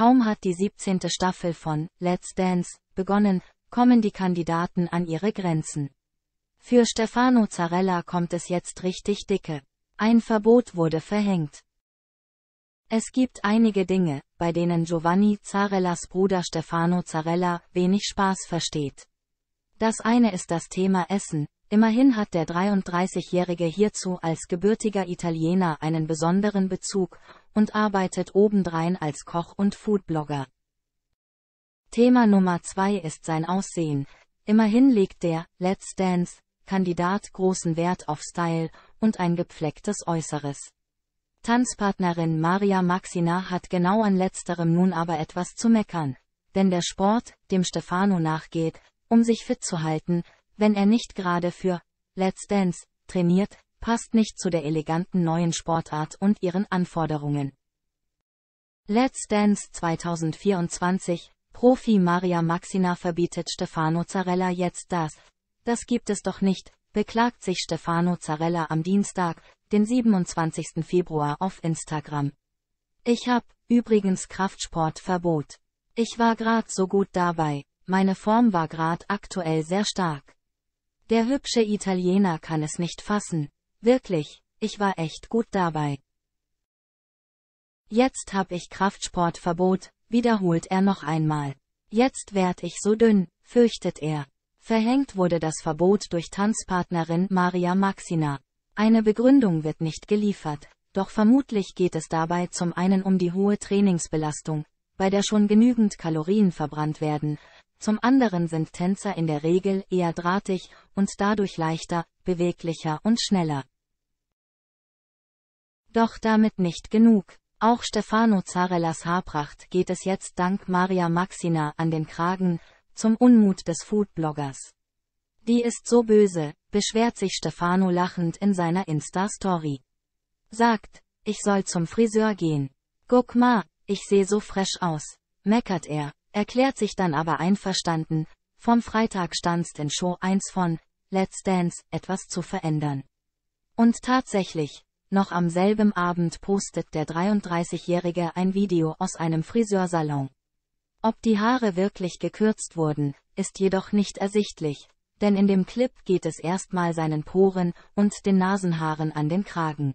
Kaum hat die 17. Staffel von Let's Dance begonnen, kommen die Kandidaten an ihre Grenzen. Für Stefano Zarella kommt es jetzt richtig dicke. Ein Verbot wurde verhängt. Es gibt einige Dinge, bei denen Giovanni Zarellas Bruder Stefano Zarella wenig Spaß versteht. Das eine ist das Thema Essen, Immerhin hat der 33-Jährige hierzu als gebürtiger Italiener einen besonderen Bezug und arbeitet obendrein als Koch und Foodblogger. Thema Nummer zwei ist sein Aussehen. Immerhin legt der Let's Dance Kandidat großen Wert auf Style und ein gepflegtes Äußeres. Tanzpartnerin Maria Maxina hat genau an letzterem nun aber etwas zu meckern. Denn der Sport, dem Stefano nachgeht, um sich fit zu halten, wenn er nicht gerade für Let's Dance trainiert, passt nicht zu der eleganten neuen Sportart und ihren Anforderungen. Let's Dance 2024, Profi Maria Maxina verbietet Stefano Zarella jetzt das. Das gibt es doch nicht, beklagt sich Stefano Zarella am Dienstag, den 27. Februar auf Instagram. Ich hab, übrigens Kraftsportverbot. Ich war grad so gut dabei, meine Form war grad aktuell sehr stark. Der hübsche Italiener kann es nicht fassen. Wirklich, ich war echt gut dabei. Jetzt hab ich Kraftsportverbot, wiederholt er noch einmal. Jetzt werd ich so dünn, fürchtet er. Verhängt wurde das Verbot durch Tanzpartnerin Maria Maxina. Eine Begründung wird nicht geliefert, doch vermutlich geht es dabei zum einen um die hohe Trainingsbelastung, bei der schon genügend Kalorien verbrannt werden, zum anderen sind Tänzer in der Regel eher drahtig und dadurch leichter, beweglicher und schneller. Doch damit nicht genug. Auch Stefano Zarellas Haarpracht geht es jetzt dank Maria Maxina an den Kragen, zum Unmut des Foodbloggers. Die ist so böse, beschwert sich Stefano lachend in seiner Insta-Story. Sagt, ich soll zum Friseur gehen. Guck mal, ich sehe so fresh aus, meckert er erklärt sich dann aber einverstanden, vom Freitag stand's in Show 1 von Let's Dance etwas zu verändern. Und tatsächlich, noch am selben Abend postet der 33-Jährige ein Video aus einem Friseursalon. Ob die Haare wirklich gekürzt wurden, ist jedoch nicht ersichtlich, denn in dem Clip geht es erstmal seinen Poren und den Nasenhaaren an den Kragen.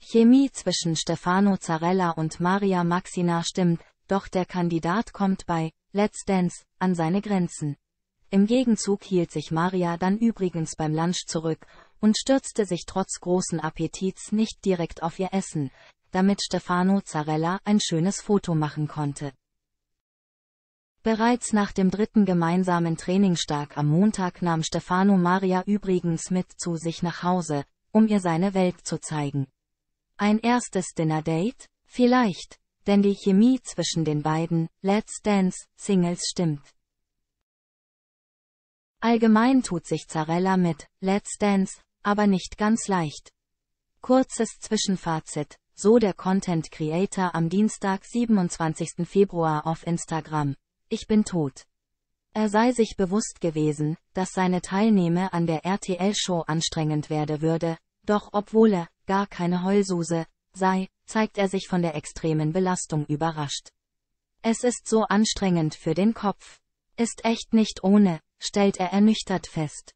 Chemie zwischen Stefano Zarella und Maria Maxina stimmt, doch der Kandidat kommt bei Let's Dance an seine Grenzen. Im Gegenzug hielt sich Maria dann übrigens beim Lunch zurück und stürzte sich trotz großen Appetits nicht direkt auf ihr Essen, damit Stefano Zarella ein schönes Foto machen konnte. Bereits nach dem dritten gemeinsamen Trainingstag am Montag nahm Stefano Maria übrigens mit zu sich nach Hause, um ihr seine Welt zu zeigen. Ein erstes Dinner-Date? Vielleicht denn die Chemie zwischen den beiden Let's Dance Singles stimmt. Allgemein tut sich Zarella mit Let's Dance aber nicht ganz leicht. Kurzes Zwischenfazit, so der Content Creator am Dienstag 27. Februar auf Instagram. Ich bin tot. Er sei sich bewusst gewesen, dass seine Teilnahme an der RTL-Show anstrengend werde würde, doch obwohl er gar keine Heulsuse sei, zeigt er sich von der extremen Belastung überrascht. Es ist so anstrengend für den Kopf. Ist echt nicht ohne, stellt er ernüchtert fest.